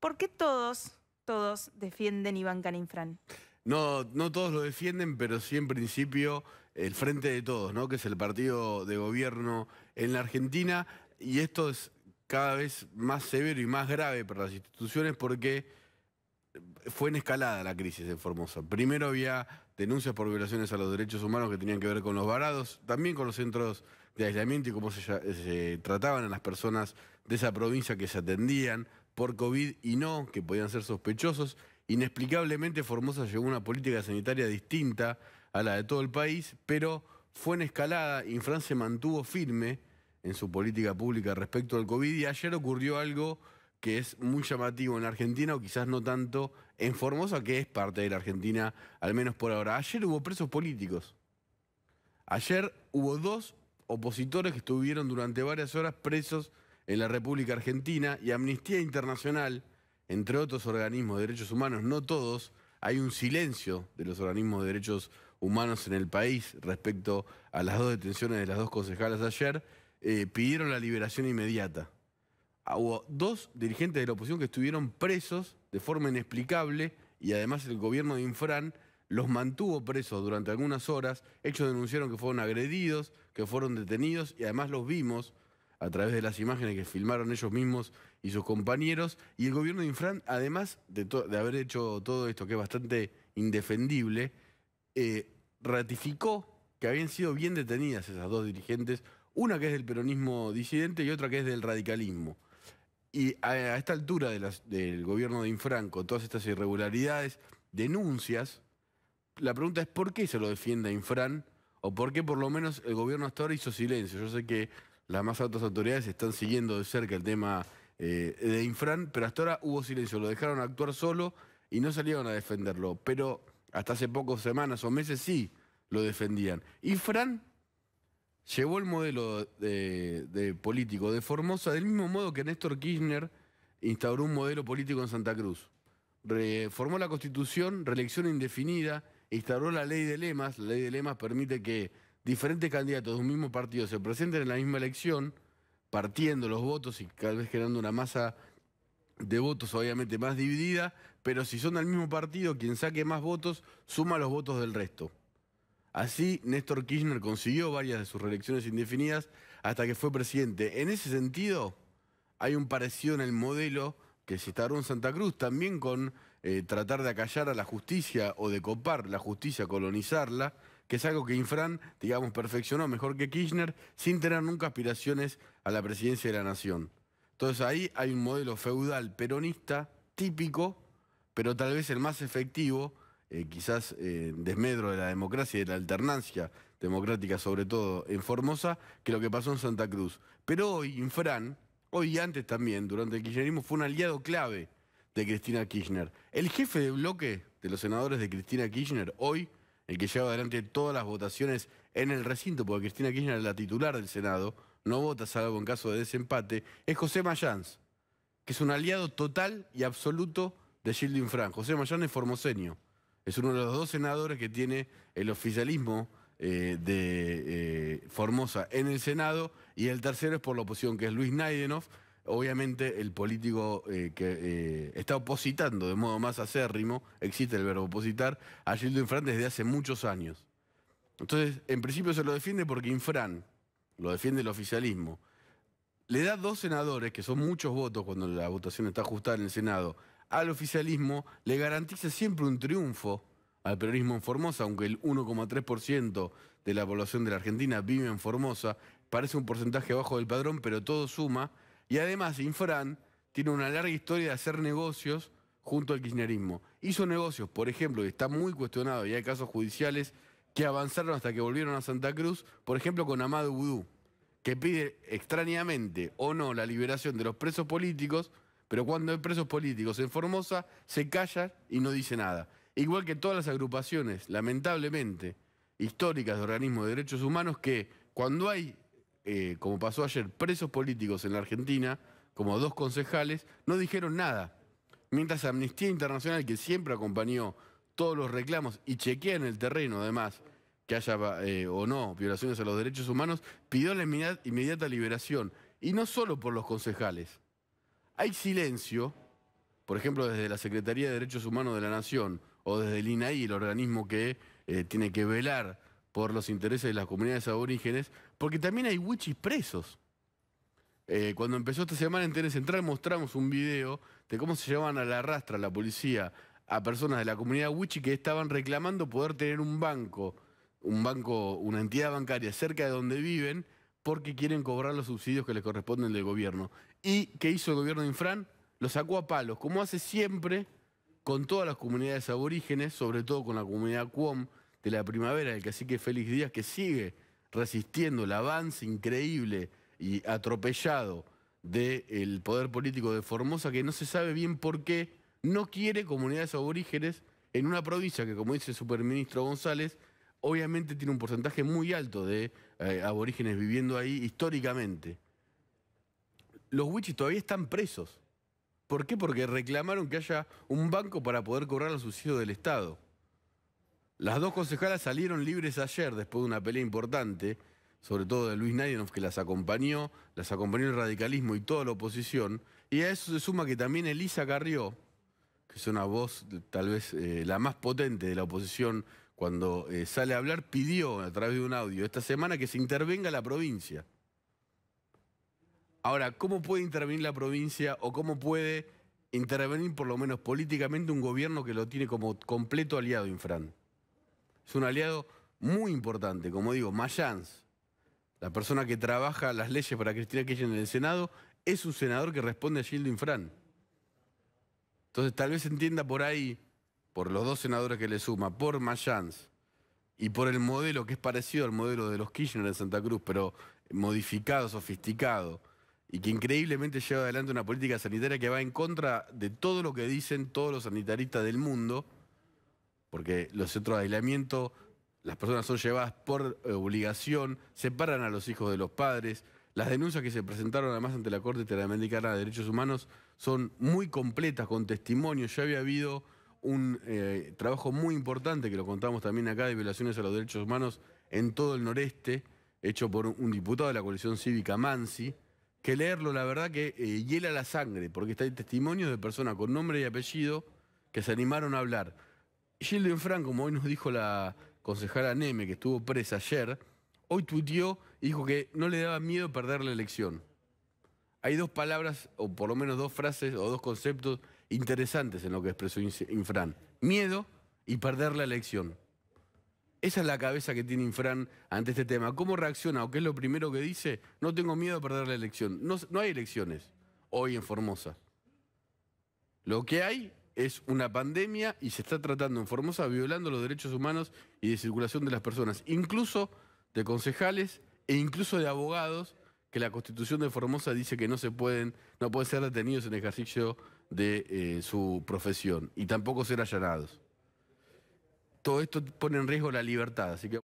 ¿Por qué todos, todos defienden Iván Caninfran? No, no todos lo defienden, pero sí en principio el Frente de Todos, ¿no? que es el partido de gobierno en la Argentina, y esto es cada vez más severo y más grave para las instituciones porque fue en escalada la crisis en Formosa. Primero había denuncias por violaciones a los derechos humanos que tenían que ver con los varados, también con los centros de aislamiento y cómo se trataban a las personas de esa provincia que se atendían por COVID y no, que podían ser sospechosos. Inexplicablemente Formosa llegó una política sanitaria distinta a la de todo el país, pero fue en escalada. Infran se mantuvo firme en su política pública respecto al COVID y ayer ocurrió algo que es muy llamativo en Argentina o quizás no tanto en Formosa, que es parte de la Argentina, al menos por ahora. Ayer hubo presos políticos. Ayer hubo dos opositores que estuvieron durante varias horas presos en la República Argentina y Amnistía Internacional, entre otros organismos de derechos humanos, no todos, hay un silencio de los organismos de derechos humanos en el país respecto a las dos detenciones de las dos concejalas ayer, eh, pidieron la liberación inmediata. Ah, hubo dos dirigentes de la oposición que estuvieron presos de forma inexplicable y además el gobierno de Infran los mantuvo presos durante algunas horas. Ellos denunciaron que fueron agredidos, que fueron detenidos y además los vimos a través de las imágenes que filmaron ellos mismos y sus compañeros. Y el gobierno de Infran, además de, haber hecho todo esto, que es bastante indefendible, eh, ratificó que habían sido bien detenidas esas dos dirigentes, una que es del peronismo disidente y otra que es del radicalismo. Y a, esta altura del gobierno de Infran, con todas estas irregularidades, denuncias, la pregunta es por qué se lo defiende a Infran o por qué por lo menos el gobierno hasta ahora hizo silencio. Yo sé que las más altas autoridades están siguiendo de cerca el tema eh, de Infran, pero hasta ahora hubo silencio, lo dejaron actuar solo y no salieron a defenderlo. Pero hasta hace pocas semanas o meses sí lo defendían. Infran llevó el modelo de, político de Formosa del mismo modo que Néstor Kirchner instauró un modelo político en Santa Cruz. Reformó la constitución, reelección indefinida, instauró la ley de lemas. La ley de lemas permite que diferentes candidatos de un mismo partido se presenten en la misma elección, partiendo los votos y cada vez generando una masa de votos obviamente más dividida, pero si son del mismo partido, quien saque más votos suma los votos del resto. Así, Néstor Kirchner consiguió varias de sus reelecciones indefinidas hasta que fue presidente. En ese sentido, hay un parecido en el modelo que se instauró en Santa Cruz, también con eh, tratar de acallar a la justicia o de copar la justicia, colonizarla, que es algo que Infran, digamos, perfeccionó mejor que Kirchner, sin tener nunca aspiraciones a la presidencia de la nación. Entonces ahí hay un modelo feudal peronista típico, pero tal vez el más efectivo, eh, quizás eh, en desmedro de la democracia y de la alternancia democrática, sobre todo en Formosa, que lo que pasó en Santa Cruz. Pero hoy, Infran, hoy y antes también, durante el kirchnerismo, fue un aliado clave de Cristina Kirchner. El jefe de bloque de los senadores de Cristina Kirchner hoy el que lleva adelante todas las votaciones en el recinto, porque Cristina Kirchner es la titular del Senado, no vota salvo en caso de desempate, es José Mayans, que es un aliado total y absoluto de Gildo Frank José Mayans es formoseño, es uno de los dos senadores que tiene el oficialismo eh, de eh, Formosa en el Senado, y el tercero es por la oposición, que es Luis Naidenov, obviamente el político eh, que eh, está opositando de modo más acérrimo, existe el verbo opositar, a Gildo Infran desde hace muchos años. Entonces, en principio se lo defiende porque Infran, lo defiende el oficialismo, le da dos senadores, que son muchos votos cuando la votación está ajustada en el Senado, al oficialismo, le garantiza siempre un triunfo al periodismo en Formosa, aunque el 1,3% de la población de la Argentina vive en Formosa, parece un porcentaje bajo del padrón, pero todo suma y además, Infran tiene una larga historia de hacer negocios junto al kirchnerismo. Hizo negocios, por ejemplo, y está muy cuestionado, y hay casos judiciales que avanzaron hasta que volvieron a Santa Cruz, por ejemplo, con Amado Boudou, que pide extrañamente o no la liberación de los presos políticos, pero cuando hay presos políticos en Formosa, se calla y no dice nada. Igual que todas las agrupaciones, lamentablemente, históricas de organismos de derechos humanos, que cuando hay eh, como pasó ayer, presos políticos en la Argentina, como dos concejales, no dijeron nada. Mientras Amnistía Internacional, que siempre acompañó todos los reclamos y chequea en el terreno, además, que haya eh, o no violaciones a los derechos humanos, pidió la inmediata liberación. Y no solo por los concejales. Hay silencio, por ejemplo, desde la Secretaría de Derechos Humanos de la Nación o desde el INAI, el organismo que eh, tiene que velar por los intereses de las comunidades aborígenes, porque también hay wichis presos. Eh, cuando empezó esta semana en TN Central mostramos un video de cómo se llevaban a la rastra la policía a personas de la comunidad wichi que estaban reclamando poder tener un banco, un banco, una entidad bancaria cerca de donde viven porque quieren cobrar los subsidios que les corresponden del gobierno. ¿Y qué hizo el gobierno de Infran? Lo sacó a palos, como hace siempre con todas las comunidades aborígenes, sobre todo con la comunidad Cuom, de la primavera, el cacique Félix Díaz, que sigue resistiendo el avance increíble y atropellado del poder político de Formosa, que no se sabe bien por qué no quiere comunidades aborígenes en una provincia que, como dice el superministro González, obviamente tiene un porcentaje muy alto de eh, aborígenes viviendo ahí históricamente. Los wichis todavía están presos. ¿Por qué? Porque reclamaron que haya un banco para poder cobrar los subsidios del Estado. Las dos concejalas salieron libres ayer después de una pelea importante, sobre todo de Luis Nadinov que las acompañó, las acompañó el radicalismo y toda la oposición. Y a eso se suma que también Elisa Carrió, que es una voz tal vez eh, la más potente de la oposición cuando eh, sale a hablar, pidió a través de un audio esta semana que se intervenga la provincia. Ahora, ¿cómo puede intervenir la provincia o cómo puede intervenir por lo menos políticamente un gobierno que lo tiene como completo aliado, infrante? es un aliado muy importante. Como digo, Mayans, la persona que trabaja las leyes para Cristina Kirchner en el Senado, es un senador que responde a Gildo Infran. Entonces tal vez entienda por ahí, por los dos senadores que le suma, por Mayans y por el modelo que es parecido al modelo de los Kirchner en Santa Cruz, pero modificado, sofisticado, y que increíblemente lleva adelante una política sanitaria que va en contra de todo lo que dicen todos los sanitaristas del mundo, porque los centros de aislamiento, las personas son llevadas por obligación, separan a los hijos de los padres. Las denuncias que se presentaron además ante la Corte Interamericana de Derechos Humanos son muy completas, con testimonios. Ya había habido un eh, trabajo muy importante, que lo contamos también acá, de violaciones a los derechos humanos en todo el noreste, hecho por un diputado de la coalición cívica, Mansi, que leerlo, la verdad, que eh, hiela la sangre, porque está el testimonio de personas con nombre y apellido que se animaron a hablar. Gilden Infran, como hoy nos dijo la concejala Neme, que estuvo presa ayer, hoy tuiteó y dijo que no le daba miedo perder la elección. Hay dos palabras, o por lo menos dos frases, o dos conceptos interesantes en lo que expresó Infran. Miedo y perder la elección. Esa es la cabeza que tiene Infran ante este tema. ¿Cómo reacciona o qué es lo primero que dice? No tengo miedo a perder la elección. no hay elecciones hoy en Formosa. Lo que hay es una pandemia y se está tratando en Formosa violando los derechos humanos y de circulación de las personas, incluso de concejales e incluso de abogados que la Constitución de Formosa dice que no se pueden, no pueden ser detenidos en ejercicio de eh, su profesión y tampoco ser allanados. Todo esto pone en riesgo la libertad, así que